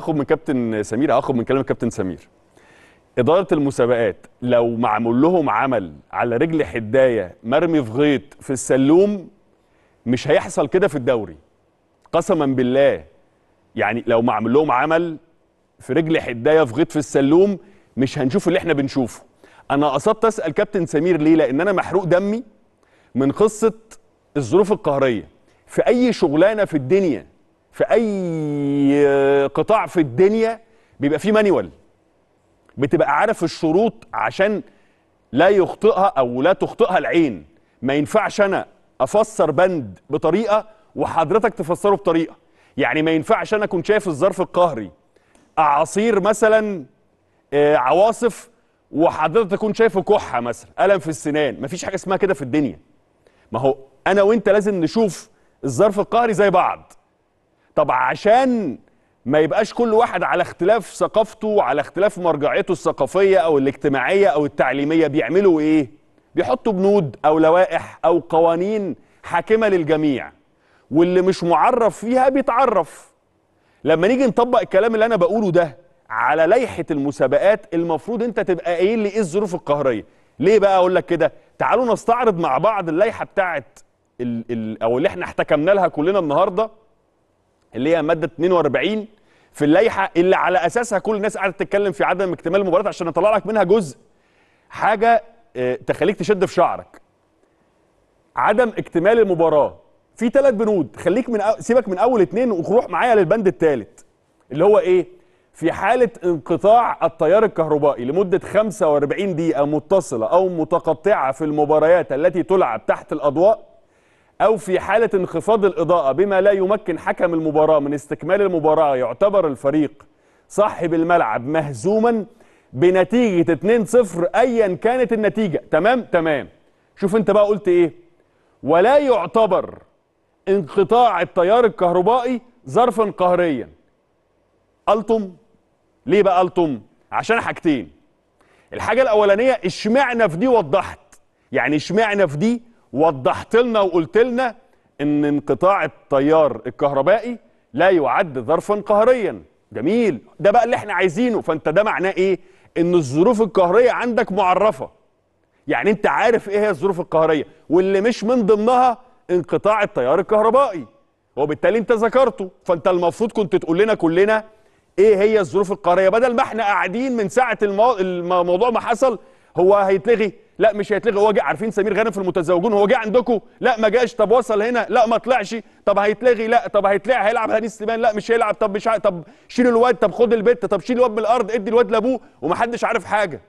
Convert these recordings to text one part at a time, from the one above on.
هاخد من كابتن سمير هاخد من كلام الكابتن سمير اداره المسابقات لو معمول لهم عمل على رجل حدايه مرمي في غيط في السلوم مش هيحصل كده في الدوري قسما بالله يعني لو معمول لهم عمل في رجل حدايه في غيط في السلوم مش هنشوف اللي احنا بنشوفه انا قصدت اسال كابتن سمير ليه لان انا محروق دمي من قصه الظروف القهريه في اي شغلانه في الدنيا في اي آه، قطاع في الدنيا بيبقى فيه مانيوال بتبقى عارف الشروط عشان لا يخطئها او لا تخطئها العين ما ينفعش انا افسر بند بطريقه وحضرتك تفسره بطريقه يعني ما ينفعش انا اكون شايف الظرف القهري اعاصير مثلا آه، عواصف وحضرتك تكون شايفه كحه مثلا الم في السنان مفيش حاجه اسمها كده في الدنيا ما هو انا وانت لازم نشوف الظرف القهري زي بعض طب عشان ما يبقاش كل واحد على اختلاف ثقافته وعلى اختلاف مرجعيته الثقافيه او الاجتماعيه او التعليميه بيعملوا ايه بيحطوا بنود او لوائح او قوانين حاكمه للجميع واللي مش معرف فيها بيتعرف لما نيجي نطبق الكلام اللي انا بقوله ده على لائحه المسابقات المفروض انت تبقى قايل لي ايه الظروف القهريه ليه بقى اقول لك كده تعالوا نستعرض مع بعض اللائحه بتاعت او اللي احنا احتكمنا لها كلنا النهارده اللي هي ماده 42 في اللائحه اللي على اساسها كل الناس قاعده تتكلم في عدم اكتمال المباريات عشان اطلع لك منها جزء حاجه آه، تخليك تشد في شعرك عدم اكتمال المباراه في ثلاث بنود خليك من أو... سيبك من اول اثنين وروح معايا للبند الثالث اللي هو ايه في حاله انقطاع التيار الكهربائي لمده 45 دقيقه متصله او متقطعه في المباريات التي تلعب تحت الاضواء أو في حالة انخفاض الإضاءة بما لا يمكن حكم المباراة من استكمال المباراة يعتبر الفريق صاحب الملعب مهزوما بنتيجة 2-0 أيا كانت النتيجة تمام تمام شوف أنت بقى قلت إيه ولا يعتبر انقطاع التيار الكهربائي ظرفا قهريا قلتم ليه بقى قلتم عشان حاجتين الحاجة الأولانية اشمعنا في دي وضحت يعني اشمعنا في دي وضحت لنا وقلت لنا ان انقطاع التيار الكهربائي لا يعد ظرفا قهريا جميل ده بقى اللي احنا عايزينه فانت ده معناه ايه ان الظروف القهريه عندك معرفه يعني انت عارف ايه هي الظروف القهريه واللي مش من ضمنها انقطاع التيار الكهربائي وبالتالي انت ذكرته فانت المفروض كنت تقول لنا كلنا ايه هي الظروف القهريه بدل ما احنا قاعدين من ساعه المو... الموضوع ما حصل هو هيتلغي لا مش هيتلغي هو جه عارفين سمير غانم في المتزوجون هو جه عندكم لا ما جاش طب وصل هنا لا ما طلعش طب هيتلغي لا طب هيتلعب هيلعب هاني سليمان لا مش هيلعب طب مش طب شيل الواد طب خد البت طب شيل الواد من الارض ادي الواد لابوه ومحدش عارف حاجه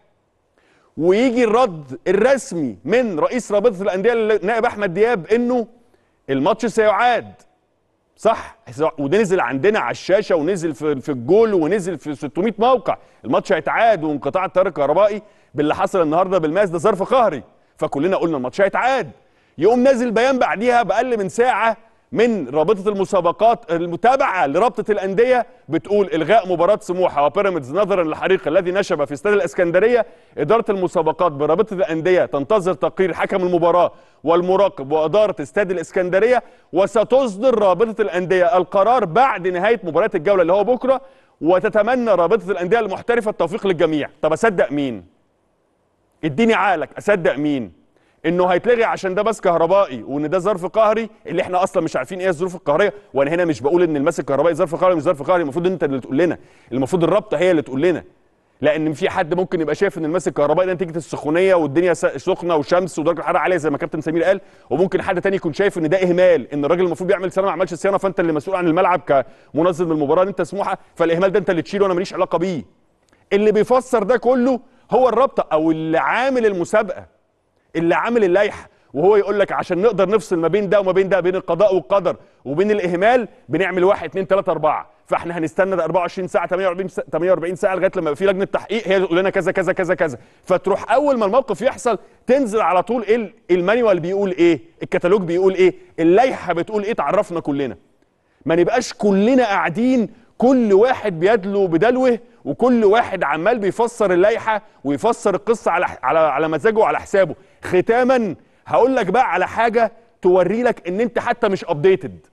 ويجي الرد الرسمي من رئيس رابطه الانديه النائب احمد دياب انه الماتش سيعاد صح ونزل عندنا على الشاشه ونزل في, في الجول ونزل في 600 موقع الماتش هيتعاد وانقطاع التيار الكهربائي باللي حصل النهارده بالماس ده ظرف قهري فكلنا قلنا الماتش هيتعاد يقوم نازل بيان بعديها باقل من ساعه من رابطه المسابقات المتابعه لرابطه الانديه بتقول الغاء مباراه سموحه وبيراميدز نظرا للحريق الذي نشب في استاد الاسكندريه اداره المسابقات برابطه الانديه تنتظر تقرير حكم المباراه والمراقب واداره استاد الاسكندريه وستصدر رابطه الانديه القرار بعد نهايه مباراه الجوله اللي هو بكره وتتمنى رابطه الانديه المحترفه التوفيق للجميع طب اصدق مين اديني عقلك اصدق مين انه هيتلغي عشان ده بس كهربائي وان ده ظرف قهري اللي احنا اصلا مش عارفين ايه الظروف القهريه وانا هنا مش بقول ان الماس الكهربائي ظرف قهري مش ظرف قهري المفروض انت اللي تقول لنا المفروض الرابطه هي اللي تقول لنا لان في حد ممكن يبقى شايف ان الماس الكهربائي ده نتيجه السخونيه والدنيا سخنه وشمس ودرجه الحراره عاليه زي ما كابتن سمير قال وممكن حد تاني يكون شايف ان ده اهمال ان الراجل المفروض بيعمل صيانه ما عملش صيانه فانت اللي مسؤول عن الملعب كمنظم المباراه انت سموحه فالاهمال ده انت اللي تشيله وانا ماليش علاقه بيه اللي بيفسر ده كله هو الرابطه او اللي عامل المسابقه اللي عامل اللائحه وهو يقول لك عشان نقدر نفصل ما بين ده وما بين ده بين القضاء والقدر وبين الاهمال بنعمل 1 2 3 4 فاحنا هنستنى 24 ساعه 48 48 ساعه لغايه لما يبقى في لجنه تحقيق هي تقول لنا كذا كذا كذا كذا فتروح اول ما الموقف يحصل تنزل على طول ايه المانيوال بيقول ايه الكتالوج بيقول ايه اللائحه بتقول ايه تعرفنا كلنا ما نبقاش كلنا قاعدين كل واحد بيدلو بدلوه وكل واحد عمال بيفسر اللائحه ويفسر القصه على على على مزاجه وعلى حسابه ختاما هقول لك بقى على حاجه توري لك ان انت حتى مش ابديتد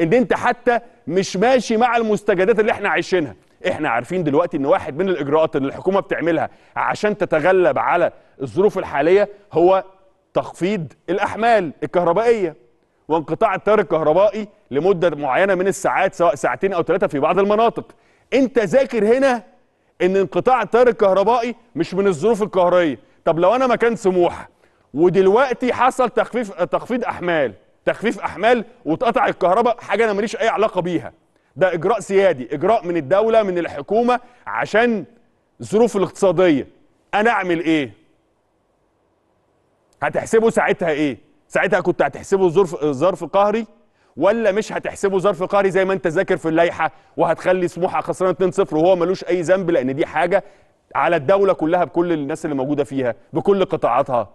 ان انت حتى مش ماشي مع المستجدات اللي احنا عايشينها احنا عارفين دلوقتي ان واحد من الاجراءات اللي الحكومه بتعملها عشان تتغلب على الظروف الحاليه هو تخفيض الاحمال الكهربائيه وانقطاع التيار الكهربائي لمده معينه من الساعات سواء ساعتين او ثلاثه في بعض المناطق انت ذاكر هنا ان انقطاع التيار الكهربائي مش من الظروف القهريه طب لو انا مكان سموحه ودلوقتي حصل تخفيف تخفيض احمال تخفيف احمال واتقطع الكهرباء حاجه انا ماليش اي علاقه بيها ده اجراء سيادي اجراء من الدوله من الحكومه عشان الظروف الاقتصاديه انا اعمل ايه هتحسبه ساعتها ايه ساعتها كنت هتحسبه ظرف ظرف قهري ولا مش هتحسبه ظرف قهري زي ما انت ذاكر في اللائحه وهتخلي سموحه خسران 2-0 وهو ملوش اي ذنب لان دي حاجه على الدوله كلها بكل الناس اللي موجوده فيها بكل قطاعاتها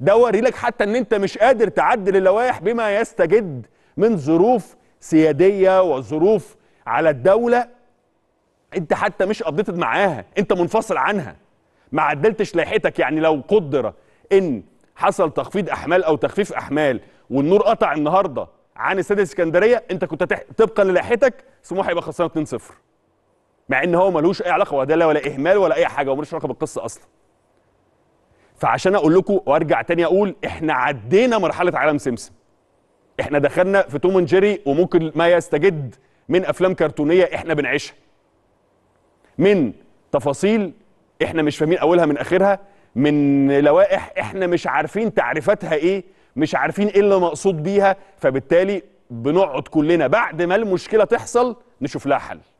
ده وري لك حتى ان انت مش قادر تعدل اللوائح بما يستجد من ظروف سياديه وظروف على الدوله انت حتى مش ابديتد معاها انت منفصل عنها ما عدلتش لائحتك يعني لو قدر ان حصل تخفيض احمال او تخفيف احمال والنور قطع النهارده عن استاد الاسكندريه انت كنت تح... طبقا للائحتك سموحه يبقى خسران 2-0 مع ان هو ملوش اي علاقه ولا ولا اهمال ولا اي حاجه وملوش علاقه بالقصه اصلا فعشان اقول لكم وارجع تاني اقول احنا عدينا مرحله عالم سمسم احنا دخلنا في توم جيري وممكن ما يستجد من افلام كرتونيه احنا بنعيشها من تفاصيل احنا مش فاهمين اولها من اخرها من لوائح احنا مش عارفين تعريفاتها ايه مش عارفين ايه اللي مقصود بيها فبالتالي بنقعد كلنا بعد ما المشكله تحصل نشوف لها حل